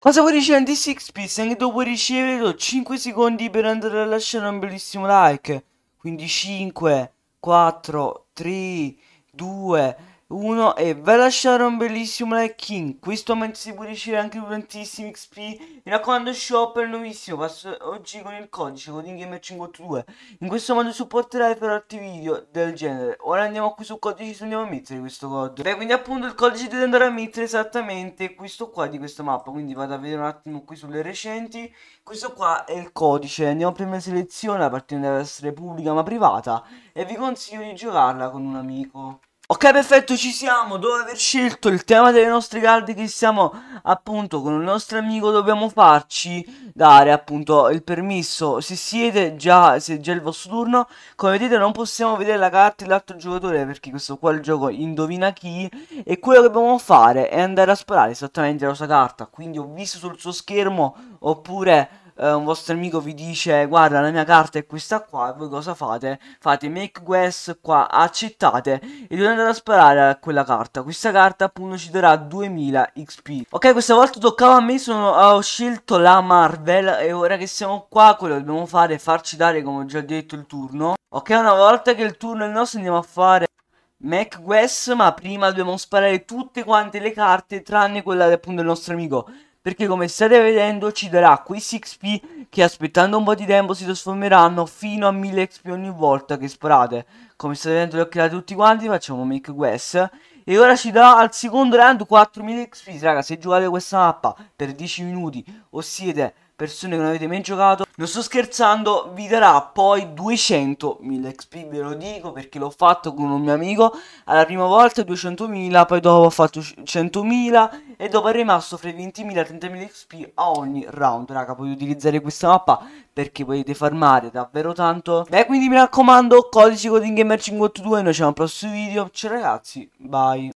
Cosa vuoi ricevere di Sixpee? Anche dopo riceverlo 5 secondi per andare a lasciare un bellissimo like. Quindi 5, 4, 3, 2, 1 e vai a lasciare un bellissimo like in questo momento si può riuscire anche tantissimi XP mi raccomando shop è nuovissimo passo oggi con il codice codingamer582 in questo modo supporterai per altri video del genere ora andiamo qui sul codice se andiamo a mettere questo codice beh quindi appunto il codice deve andare a mettere esattamente questo qua di questa mappa quindi vado a vedere un attimo qui sulle recenti questo qua è il codice andiamo a prima selezione partire da essere pubblica ma privata e vi consiglio di giocarla con un amico Ok perfetto ci siamo dopo aver scelto il tema delle nostre carte che siamo appunto con il nostro amico dobbiamo farci dare appunto il permesso se siete già se è già il vostro turno come vedete non possiamo vedere la carta dell'altro giocatore perché questo qua è il gioco indovina chi e quello che dobbiamo fare è andare a sparare esattamente la sua carta quindi ho visto sul suo schermo oppure eh, un vostro amico vi dice guarda la mia carta è questa qua e voi cosa fate? Fate make quest qua, accettate e dovete andare a sparare a quella carta. Questa carta appunto ci darà 2000 XP. Ok questa volta toccava a me, sono, ho scelto la Marvel e ora che siamo qua quello che dobbiamo fare è farci dare come ho già detto il turno. Ok una volta che il turno è nostro andiamo a fare Mac West, ma prima dobbiamo sparare tutte quante le carte tranne quella appunto del nostro amico perché come state vedendo ci darà questi XP che aspettando un po' di tempo si trasformeranno fino a 1000 XP ogni volta che sparate. Come state vedendo li ho creati tutti quanti, facciamo make quest e ora ci darà al secondo round 4000 XP, raga, se giocate questa mappa per 10 minuti o siete persone che non avete mai giocato. Non sto scherzando, vi darà poi 200.000 XP, ve lo dico perché l'ho fatto con un mio amico. Alla prima volta 200.000, poi dopo ho fatto 100.000 e dopo è rimasto fra i 20.000 e 30.000 XP a ogni round, raga. Potete utilizzare questa mappa perché potete farmare davvero tanto. Beh, quindi mi raccomando, codice coding gamer 52 noi ci vediamo al prossimo video. Ciao ragazzi, bye.